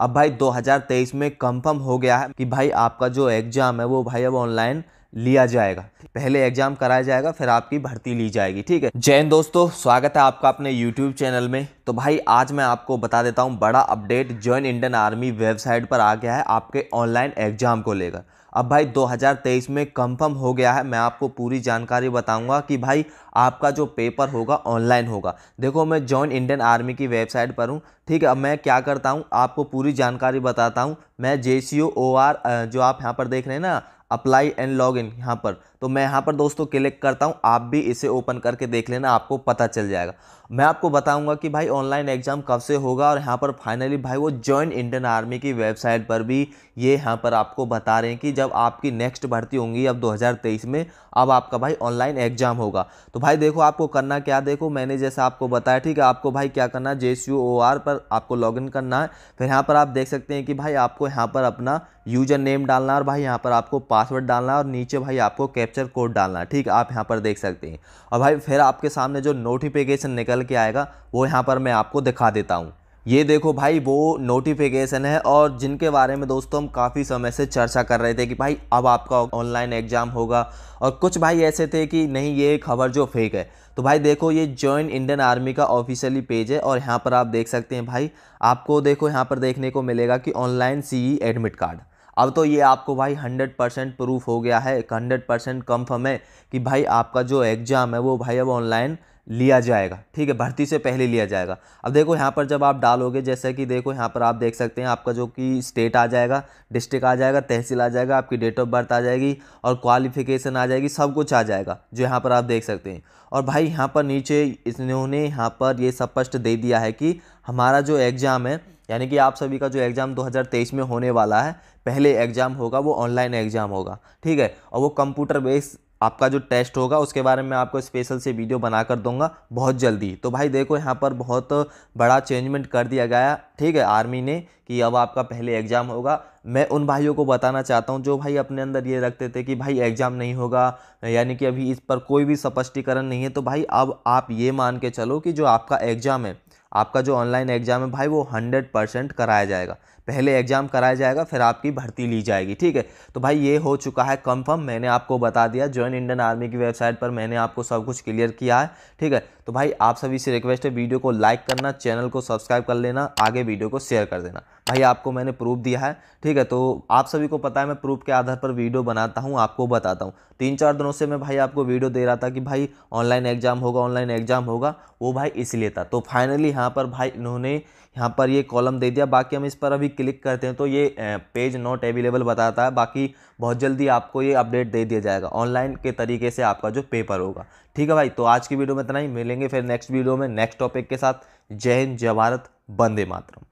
अब भाई 2023 में कंफर्म हो गया है कि भाई आपका जो एग्ज़ाम है वो भाई अब ऑनलाइन लिया जाएगा पहले एग्जाम कराया जाएगा फिर आपकी भर्ती ली जाएगी ठीक है जैन दोस्तों स्वागत है आपका अपने यूट्यूब चैनल में तो भाई आज मैं आपको बता देता हूँ बड़ा update join Indian Army website पर आ गया है आपके ऑनलाइन एग्जाम को लेकर अब भाई 2023 में कंफर्म हो गया है मैं आपको पूरी जानकारी बताऊंगा कि भाई आपका जो पेपर होगा ऑनलाइन होगा देखो मैं जॉइन इंडियन आर्मी की वेबसाइट पर हूँ ठीक है अब मैं क्या करता हूँ आपको पूरी जानकारी बताता हूँ मैं जे सी ओ आर जो आप यहाँ पर देख रहे हैं ना अप्लाई एंड लॉग इन यहाँ पर तो मैं यहाँ पर दोस्तों क्लिक करता हूँ आप भी इसे ओपन करके देख लेना आपको पता चल जाएगा मैं आपको बताऊँगा कि भाई ऑनलाइन एग्ज़ाम कब से होगा और यहाँ पर फाइनली भाई वो ज्वाइन इंडियन आर्मी की वेबसाइट पर भी ये यहाँ पर आपको बता रहे हैं कि जब आपकी नेक्स्ट भर्ती होंगी अब 2023 में अब आपका भाई ऑनलाइन एग्ज़ाम होगा तो भाई देखो आपको करना क्या देखो मैंने जैसा आपको बताया ठीक है आपको भाई क्या करना है जे पर आपको लॉग करना है फिर यहाँ पर आप देख सकते हैं कि भाई आपको यहाँ पर अपना यूजर नेम डालना और भाई यहाँ पर आपको पासवर्ड डालना और नीचे भाई आपको कैप कैप्चर कोड डालना ठीक आप यहाँ पर देख सकते हैं और भाई फिर आपके सामने जो नोटिफिकेशन निकल के आएगा वो यहाँ पर मैं आपको दिखा देता हूँ ये देखो भाई वो नोटिफिकेशन है और जिनके बारे में दोस्तों हम काफ़ी समय से चर्चा कर रहे थे कि भाई अब आपका ऑनलाइन एग्ज़ाम होगा और कुछ भाई ऐसे थे कि नहीं ये खबर जो फेक है तो भाई देखो ये जॉइन इंडियन आर्मी का ऑफिशियली पेज है और यहाँ पर आप देख सकते हैं भाई आपको देखो यहाँ पर देखने को मिलेगा कि ऑनलाइन सी एडमिट कार्ड अब तो ये आपको भाई हंड्रेड परसेंट प्रूफ हो गया है एक हंड्रेड परसेंट कन्फर्म है कि भाई आपका जो एग्ज़ाम है वो भाई अब ऑनलाइन लिया जाएगा ठीक है भर्ती से पहले लिया जाएगा अब देखो यहाँ पर जब आप डालोगे जैसे कि देखो यहाँ पर आप देख सकते हैं आपका जो कि स्टेट आ जाएगा डिस्ट्रिक्ट आ जाएगा तहसील आ जाएगा आपकी डेट ऑफ बर्थ आ जाएगी और क्वालिफिकेशन आ जाएगी सब कुछ आ जाएगा जो यहाँ पर आप देख सकते हैं और भाई यहाँ पर नीचे इन्होंने यहाँ पर ये स्पष्ट दे दिया है कि हमारा जो एग्ज़ाम है यानी कि आप सभी का जो एग्ज़ाम 2023 में होने वाला है पहले एग्ज़ाम होगा वो ऑनलाइन एग्ज़ाम होगा ठीक है और वो कंप्यूटर बेस्ड आपका जो टेस्ट होगा उसके बारे में आपको स्पेशल से वीडियो बना कर दूंगा बहुत जल्दी तो भाई देखो यहाँ पर बहुत बड़ा चेंजमेंट कर दिया गया ठीक है आर्मी ने कि अब आपका पहले एग्ज़ाम होगा मैं उन भाइयों को बताना चाहता हूँ जो भाई अपने अंदर ये रखते थे कि भाई एग्ज़ाम नहीं होगा यानी कि अभी इस पर कोई भी स्पष्टीकरण नहीं है तो भाई अब आप ये मान के चलो कि जो आपका एग्ज़ाम है आपका जो ऑनलाइन एग्ज़ाम है भाई वो हंड्रेड परसेंट कराया जाएगा पहले एग्ज़ाम कराया जाएगा फिर आपकी भर्ती ली जाएगी ठीक है तो भाई ये हो चुका है कंफर्म मैंने आपको बता दिया ज्वाइन इंडियन आर्मी की वेबसाइट पर मैंने आपको सब कुछ क्लियर किया है ठीक है तो भाई आप सभी से रिक्वेस्ट है वीडियो को लाइक करना चैनल को सब्सक्राइब कर लेना आगे वीडियो को शेयर कर देना भाई आपको मैंने प्रूफ दिया है ठीक है तो आप सभी को पता है मैं प्रूफ के आधार पर वीडियो बनाता हूँ आपको बताता हूँ तीन चार दिनों से मैं भाई आपको वीडियो दे रहा था कि भाई ऑनलाइन एग्जाम होगा ऑनलाइन एग्जाम होगा वो भाई इसलिए था तो फाइनली यहाँ पर भाई इन्होंने यहाँ पर ये कॉलम दे दिया बाकी हम इस पर अभी क्लिक करते हैं तो ये पेज नॉट अवेलेबल बताता है बाकी बहुत जल्दी आपको ये अपडेट दे दिया जाएगा ऑनलाइन के तरीके से आपका जो पेपर होगा ठीक है भाई तो आज की वीडियो में इतना ही मिलेंगे फिर नेक्स्ट वीडियो में नेक्स्ट टॉपिक के साथ जय हिंद जय भारत बंदे मातरम